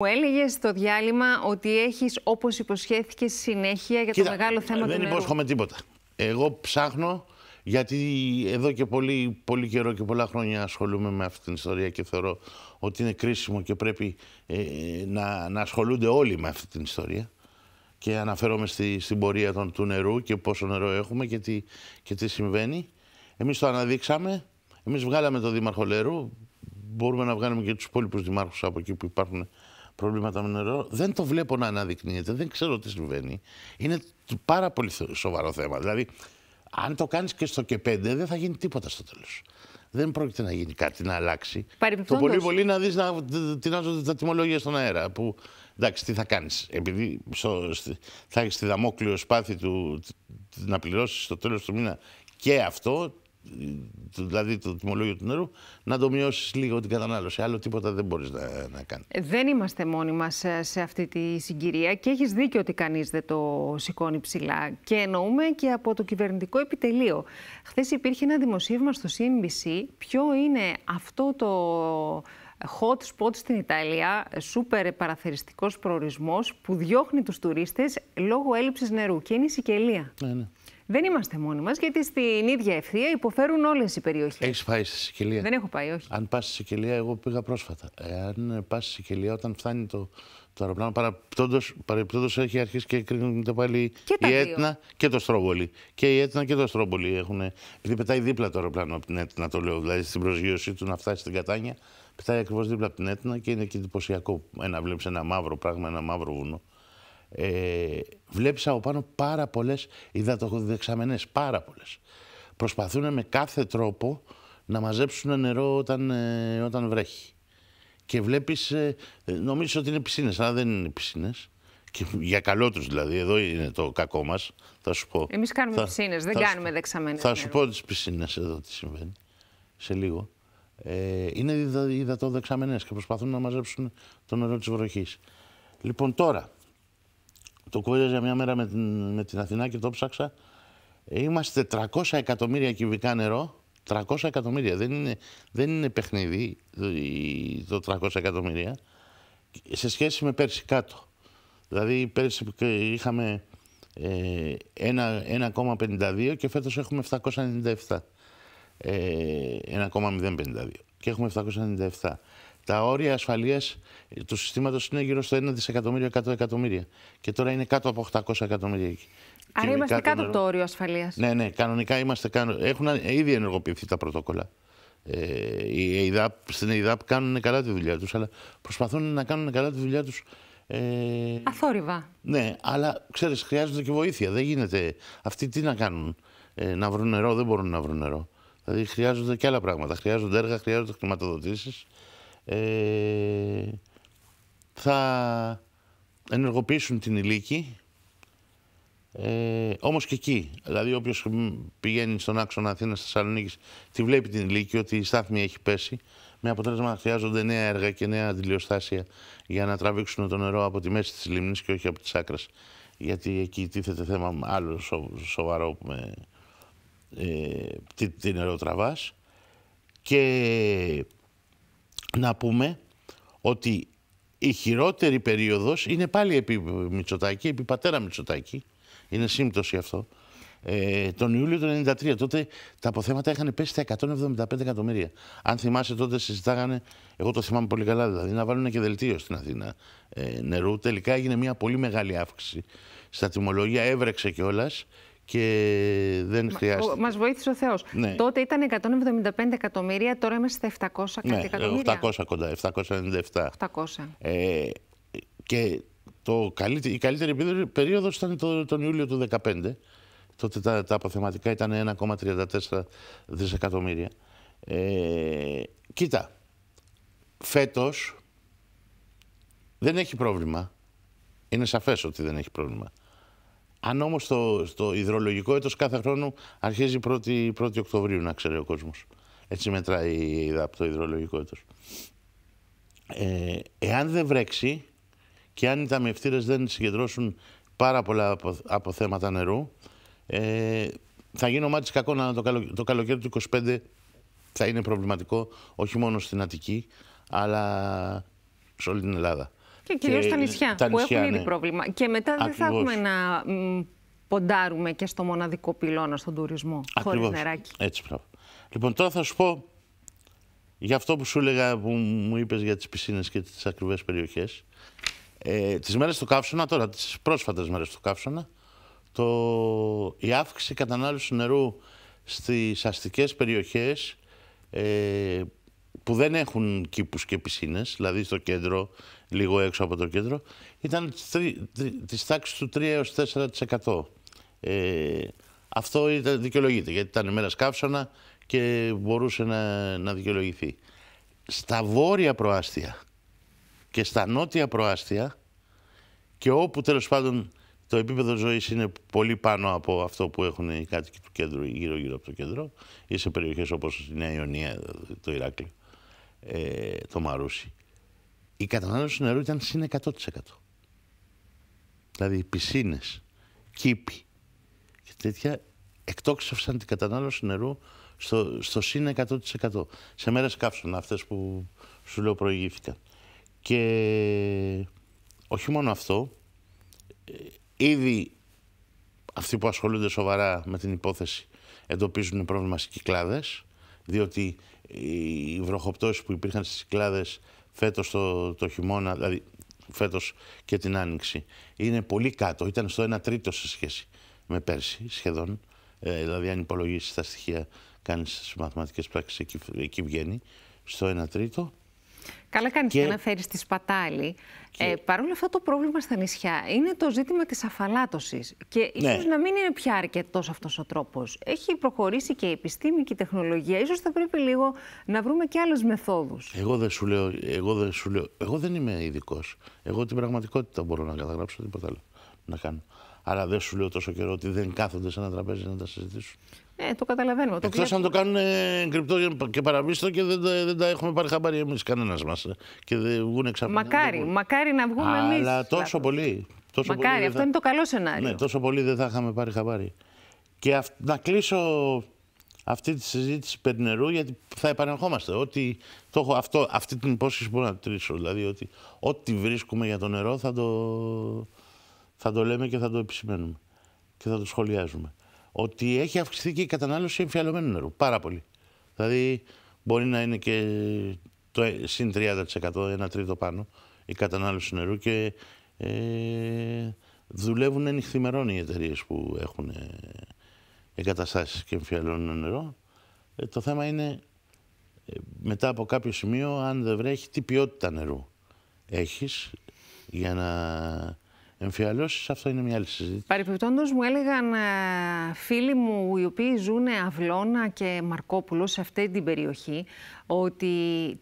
Μου έλεγες στο διάλειμμα ότι έχεις, όπως υποσχέθηκε, συνέχεια για το μεγάλο θέμα του Δεν υπόσχομαι τίποτα. Εγώ ψάχνω, γιατί εδώ και πολύ, πολύ καιρό και πολλά χρόνια ασχολούμαι με αυτή την ιστορία και θεωρώ ότι είναι κρίσιμο και πρέπει ε, να, να ασχολούνται όλοι με αυτή την ιστορία. Και αναφέρομαι στη, στην πορεία των, του νερού και πόσο νερό έχουμε και τι, και τι συμβαίνει. Εμείς το αναδείξαμε. Εμείς βγάλαμε τον Δήμαρχο Λέρου. Μπορούμε να βγάλουμε και τους υπόλοιπους δημάρχους από εκεί που υπάρχουν προβλήματα με νερό δεν το βλέπω να αναδεικνύεται, δεν ξέρω τι συμβαίνει. Είναι πάρα πολύ σοβαρό θέμα. Δηλαδή, αν το κάνεις και στο και πέντε, δεν θα γίνει τίποτα στο τέλος. Δεν πρόκειται να γίνει κάτι να αλλάξει. Το πολύ πολύ να δεις να τεινάζονται τα τιμολόγια στον αέρα. Που εντάξει, τι θα κάνεις. Επειδή θα έχεις τη δαμόκλειο σπάθη του να πληρώσεις στο τέλος του μήνα και αυτό, δηλαδή το τιμολόγιο του νερού, να το μειώσεις λίγο την κατανάλωση. Άλλο τίποτα δεν μπορείς να, να κάνεις. Ε, δεν είμαστε μόνοι μας σε αυτή τη συγκυρία και έχεις δίκιο ότι κανείς δεν το σηκώνει ψηλά. Και εννοούμε και από το κυβερνητικό επιτελείο. Χθες υπήρχε ένα δημοσίευμα στο CNBC. Ποιο είναι αυτό το hot spot στην Ιταλία, σούπερ παραθεριστικός προορισμός που διώχνει τους τουρίστες λόγω έλλειψης νερού και είναι η Σικελία. Ναι, ναι. Δεν είμαστε μόνοι μας, γιατί στην ίδια ευθεία υποφέρουν όλες οι περιοχές. Έχεις πάει στη Σικελία. Δεν έχω πάει, όχι. Αν πας στη Σικελία, εγώ πήγα πρόσφατα. Αν πας στη Σικελία, όταν φτάνει το, το αεροπλάνο, παρεπιπτόντω έχει αρχίσει και κρίνονται πάλι και η Έτνα και το Στρόβολη. Και η Έτνα και το Στρόβολη έχουν. Επειδή πετάει δίπλα το αεροπλάνο από την Έτνα, το λέω. Δηλαδή στην προσγείωσή του να φτάσει στην Κατάνια, πετάει ακριβώς δίπλα από την Έτνα και είναι και εντυπωσιακό να βλέπεις ένα μαύρο πράγμα, ένα μαύρο βουνό ε, βλέπεις από πάνω πάρα πολλές υδατοδεξαμενές, πάρα πολλές. Προσπαθούν με κάθε τρόπο να μαζέψουν νερό όταν, ε, όταν βρέχει. Και βλέπεις, ε, ε, νομίζω ότι είναι πισίνες, αλλά δεν είναι πισίνες. Και για καλό δηλαδή, εδώ είναι το κακό μας, θα σου πω. Εμείς κάνουμε θα, πισίνες, δεν κάνουμε δεξαμενές. Θα σου πω τις πισίνες εδώ τι συμβαίνει, σε λίγο. Ε, είναι υδατοδεξαμενές και προσπαθούν να μαζέψουν το νερό της βροχής. Λοιπόν τώρα, το κούβεζα μια μέρα με την, Αθηνά και το ψάξα. Ε, είμαστε 300 εκατομμύρια κυβικά νερό. 300 εκατομμύρια. Δεν είναι, δεν είναι παιχνίδι ε, το 300 εκατομμύρια σε σχέση με πέρσι κάτω. Δηλαδή πέρσι είχαμε ε, 1,52 και φέτος έχουμε 797. Ε, 1,052 και έχουμε 797. Τα όρια ασφαλείας του συστήματος είναι γύρω στο 1 δισεκατομμύριο 100 εκατομμύρια. Και τώρα είναι κάτω από 800 εκατομμύρια εκεί. Άρα είμαστε κάτω, από το όριο ασφαλείας. Ναι, ναι, κανονικά είμαστε. Έχουν ήδη ενεργοποιηθεί τα πρωτόκολλα. Ε, η ΕΙΔΑΠ, στην ΕΙΔΑΠ κάνουν καλά τη δουλειά τους, αλλά προσπαθούν να κάνουν καλά τη δουλειά τους. Ε, Αθόρυβα. Ναι, αλλά ξέρεις, χρειάζονται και βοήθεια. Δεν γίνεται. Αυτοί τι να κάνουν. Ε, να βρουν νερό, δεν μπορούν να βρουν νερό. Δηλαδή χρειάζονται και άλλα πράγματα. Χρειάζονται έργα, χρειάζονται χρηματοδοτήσεις ε, θα ενεργοποιήσουν την ηλίκη. Ε, όμως και εκεί, δηλαδή όποιος πηγαίνει στον άξονα Αθήνας Θεσσαλονίκης τη βλέπει την ηλίκη ότι η στάθμη έχει πέσει με αποτέλεσμα να χρειάζονται νέα έργα και νέα αντιλιοστάσια για να τραβήξουν το νερό από τη μέση της λίμνης και όχι από τις άκρες. Γιατί εκεί τίθεται θέμα άλλο σοβαρό με ε, τι, τι νερό τραβάς. Και να πούμε ότι η χειρότερη περίοδος είναι πάλι επί Μητσοτάκη, επί πατέρα Μητσοτάκη, είναι σύμπτωση αυτό, ε, τον Ιούλιο του 1993. Τότε τα αποθέματα είχαν πέσει στα 175 εκατομμύρια. Αν θυμάσαι, τότε συζητάγανε, εγώ το θυμάμαι πολύ καλά, δηλαδή να βάλουν και δελτίο στην Αθήνα ε, νερού. Τελικά έγινε μια πολύ μεγάλη αύξηση στα τιμολόγια, έβρεξε κιόλας και δεν χρειάζεται. Μας βοήθησε ο Θεός. Ναι. Τότε ήταν 175 εκατομμύρια, τώρα είμαστε 700 κάτι ναι, εκατομμύρια. 800 κοντά, 797. 800. Ε, και το καλύτερη, η καλύτερη περίοδος ήταν τον Ιούλιο του 2015. Τότε τα, τα αποθεματικά ήταν 1,34 δισεκατομμύρια. Ε, κοίτα, φέτος δεν έχει πρόβλημα. Είναι σαφές ότι δεν έχει πρόβλημα. Αν όμως το, το υδρολογικό έτος κάθε χρόνο αρχίζει Οκτωβρίου, να ξέρει ο κόσμος. Έτσι μετράει από το υδρολογικό έτος. Ε, εάν δεν βρέξει και αν οι ταμιευτήρες δεν συγκεντρώσουν πάρα πολλά από θέματα νερού, ε, θα γίνει ο μάτις κακό να το, καλο, το καλοκαίρι του 25 θα είναι προβληματικό όχι μόνο στην Αττική, αλλά σε όλη την Ελλάδα. Και κυρίως στα νησιά, τα νησιά, που έχουν ήδη ναι. πρόβλημα. Και μετά δεν θα έχουμε να ποντάρουμε και στο μοναδικό πυλώνα στον τουρισμό. Χωρίς νεράκι. Έτσι, πράγμα. Λοιπόν, τώρα θα σου πω για αυτό που σου έλεγα που μου είπες για τις πισίνες και τις ακριβές περιοχές. Ε, τις μέρες του καύσωνα, τώρα τις πρόσφατες μέρες του καύσωνα, το, η αύξηση κατανάλωσης νερού στις αστικές περιοχές. ε, που δεν έχουν κήπους και πισίνες, δηλαδή στο κέντρο, λίγο έξω από το κέντρο, ήταν της τάξης του 3 έως 4%. Ε, αυτό ήταν, δικαιολογείται, γιατί ήταν μέρα σκάψωνα και μπορούσε να, να δικαιολογηθεί. Στα βόρεια προάστια και στα νότια προάστια και όπου τέλος πάντων το επίπεδο ζωής είναι πολύ πάνω από αυτό που έχουν οι κάτοικοι του κέντρου, γύρω-γύρω από το κέντρο ή σε περιοχές όπως η Νέα Ιωνία, το Ηράκλειο ε, το Μαρούσι, η κατανάλωση νερού ήταν συν 100%. Δηλαδή οι πισίνες, κήποι και τέτοια εκτόξευσαν την κατανάλωση νερού στο, στο συν 100%. Σε μέρες κάψουν αυτές που σου λέω προηγήθηκαν. Και όχι μόνο αυτό, ε, ήδη αυτοί που ασχολούνται σοβαρά με την υπόθεση εντοπίζουν πρόβλημα στις κυκλάδες, διότι οι βροχοπτώσεις που υπήρχαν στις κλάδες φέτος το, το χειμώνα, δηλαδή φέτος και την Άνοιξη, είναι πολύ κάτω, ήταν στο 1 τρίτο σε σχέση με πέρσι σχεδόν. Ε, δηλαδή αν υπολογίσεις τα στοιχεία κάνεις στις μαθηματικές πράξεις εκεί, εκεί βγαίνει, στο 1 τρίτο. Καλά κάνεις και, και αναφέρει τη σπατάλη. Και... Ε, Παρ' όλα αυτά, το πρόβλημα στα νησιά είναι το ζήτημα της αφαλάτωσης. Και ναι. ίσως να μην είναι πια αρκετός αυτός ο τρόπος. Έχει προχωρήσει και η επιστήμη και η τεχνολογία. ίσως θα πρέπει λίγο να βρούμε και άλλες μεθόδους. Εγώ δεν σου λέω. Εγώ δεν, σου λέω, εγώ δεν είμαι ειδικός. Εγώ την πραγματικότητα μπορώ να καταγράψω, τίποτα άλλο να κάνω. Αλλά δεν σου λέω τόσο καιρό ότι δεν κάθονται σε ένα τραπέζι να τα συζητήσουν. Ε, το καταλαβαίνουμε. Εκτός αν το κάνουν κρυπτό και παραμύστο και δεν, τα έχουμε πάρει χαμπάρι εμείς, κανένας μας. Και δεν βγουν Μακάρι, μακάρι να βγούμε εμεί. Αλλά τόσο πολύ. Τόσο μακάρι, αυτό είναι το καλό σενάριο. Ναι, τόσο πολύ δεν θα είχαμε πάρει χαμπάρι. Και να κλείσω αυτή τη συζήτηση περί νερού, γιατί θα επαναρχόμαστε. Ότι το έχω αυτό, αυτή την υπόσχεση μπορώ να τρίσω. Δηλαδή ότι ό,τι βρίσκουμε για το νερό θα το, θα το λέμε και θα το επισημαίνουμε. Και θα το σχολιάζουμε ότι έχει αυξηθεί και η κατανάλωση εμφιαλωμένου νερού. Πάρα πολύ. Δηλαδή, μπορεί να είναι και το συν 30%, ένα τρίτο πάνω, η κατανάλωση νερού και ε, δουλεύουν ενυχθημερών οι εταιρείες που έχουν ε, εγκαταστάσεις και εμφιαλώνουν νερό. Ε, το θέμα είναι ε, μετά από κάποιο σημείο, αν δεν βρέχει, τι ποιότητα νερού έχεις για να εμφιαλώσει, αυτό είναι μια άλλη συζήτηση. Παρεπιπτόντω, μου έλεγαν ε, φίλοι μου οι οποίοι ζουν Αυλώνα και Μαρκόπουλος σε αυτή την περιοχή ότι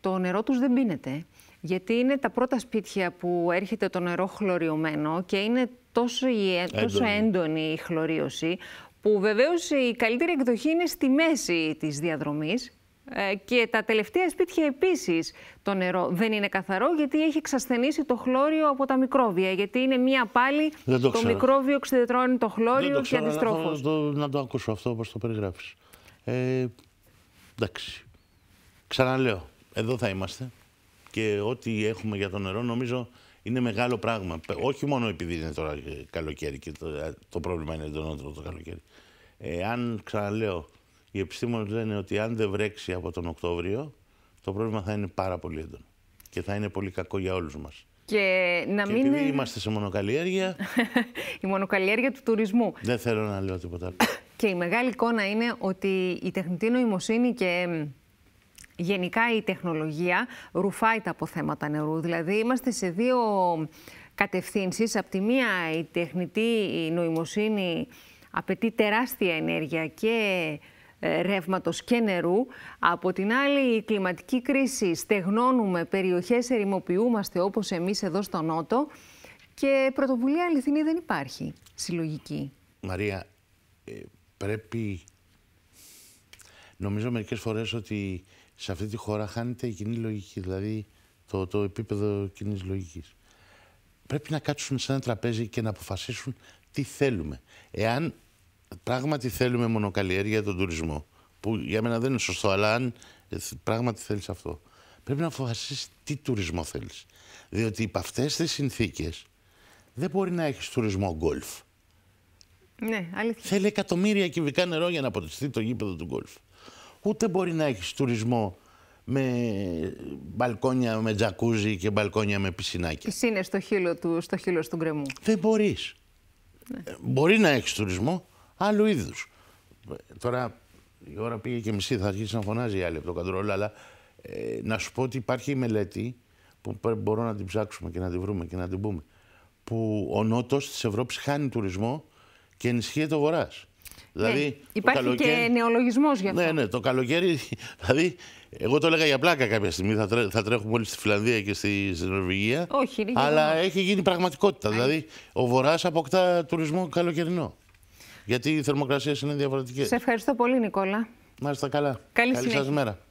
το νερό τους δεν πίνεται. Γιατί είναι τα πρώτα σπίτια που έρχεται το νερό χλωριωμένο και είναι τόσο, ε, έντονη. τόσο έντονη η χλωρίωση που βεβαίως η καλύτερη εκδοχή είναι στη μέση της διαδρομής ε, και τα τελευταία σπίτια επίσης το νερό δεν είναι καθαρό γιατί έχει εξασθενήσει το χλώριο από τα μικρόβια. Γιατί είναι μία πάλι το, μικρόβιο ξεδετρώνει το χλώριο και αντιστρόφω. Να να το ακούσω αυτό όπω το περιγράφεις. Ε, εντάξει. Ξαναλέω, εδώ θα είμαστε και ό,τι έχουμε για το νερό νομίζω είναι μεγάλο πράγμα. Όχι μόνο επειδή είναι τώρα ε, καλοκαίρι και το, το πρόβλημα είναι εντονότερο το καλοκαίρι. Ε, αν ξαναλέω οι επιστήμονες λένε ότι αν δεν βρέξει από τον Οκτώβριο, το πρόβλημα θα είναι πάρα πολύ έντονο. Και θα είναι πολύ κακό για όλους μας. Και να μην. Επειδή είμαστε σε μονοκαλλιέργεια. η μονοκαλλιέργεια του τουρισμού. Δεν θέλω να λέω τίποτα άλλο. και η μεγάλη εικόνα είναι ότι η τεχνητή νοημοσύνη και γενικά η τεχνολογία ρουφάει τα αποθέματα νερού. Δηλαδή είμαστε σε δύο κατευθύνσεις. Απ' τη μία η τεχνητή νοημοσύνη απαιτεί τεράστια ενέργεια και ε, ρεύματος και νερού. Από την άλλη, η κλιματική κρίση στεγνώνουμε περιοχές, ερημοποιούμαστε όπως εμείς εδώ στο Νότο και πρωτοβουλία αληθινή δεν υπάρχει συλλογική. Μαρία, ε, πρέπει... Νομίζω μερικές φορές ότι σε αυτή τη χώρα χάνεται η κοινή λογική, δηλαδή το, το επίπεδο κοινής λογικής. Πρέπει να κάτσουν σε ένα τραπέζι και να αποφασίσουν τι θέλουμε. Εάν πράγματι θέλουμε μονοκαλλιέργεια για τον τουρισμό. Που για μένα δεν είναι σωστό, αλλά αν ε, πράγματι θέλεις αυτό, πρέπει να αποφασίσεις τι τουρισμό θέλεις. Διότι υπ' αυτές τις συνθήκες δεν μπορεί να έχεις τουρισμό γκολφ. Ναι, αλήθεια. Θέλει εκατομμύρια κυβικά νερό για να αποτιστεί το γήπεδο του γκολφ. Ούτε μπορεί να έχεις τουρισμό με μπαλκόνια με τζακούζι και μπαλκόνια με πισινάκια. Είναι στο χείλο του, του γκρεμού. Δεν μπορείς. Ναι. Ε, μπορεί να έχεις τουρισμό, άλλου είδους. Τώρα η ώρα πήγε και μισή, θα αρχίσει να φωνάζει η άλλη από το κατρόλ, αλλά ε, να σου πω ότι υπάρχει η μελέτη που μπορώ να την ψάξουμε και να την βρούμε και να την πούμε. Που ο νότος της Ευρώπης χάνει τουρισμό και ενισχύεται ο βορράς. Ναι, δηλαδή, υπάρχει και νεολογισμό για αυτό. Ναι, ναι, το καλοκαίρι. Δηλαδή, εγώ το έλεγα για πλάκα κάποια στιγμή. Θα, θα τρέχουμε όλοι στη Φιλανδία και στη, Νορβηγία. Όχι, Αλλά έχει γίνει πραγματικότητα. Ναι. Δηλαδή, ο Βορράς αποκτά τουρισμό καλοκαιρινό. Γιατί οι θερμοκρασίες είναι διαφορετικές. Σε ευχαριστώ πολύ, Νικόλα. Μάλιστα, καλά. Καλή, Καλή σας μέρα.